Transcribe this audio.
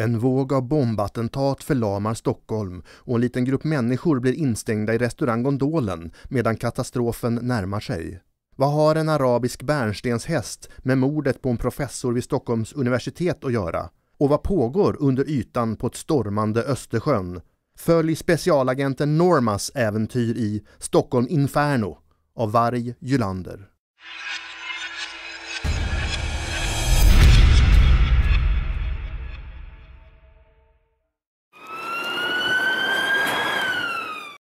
En våg av bombattentat förlamar Stockholm och en liten grupp människor blir instängda i restaurang Gondolen medan katastrofen närmar sig. Vad har en arabisk bärnstenshäst med mordet på en professor vid Stockholms universitet att göra? Och vad pågår under ytan på ett stormande Östersjön? Följ specialagenten Normas äventyr i Stockholm Inferno av Varg Gylander.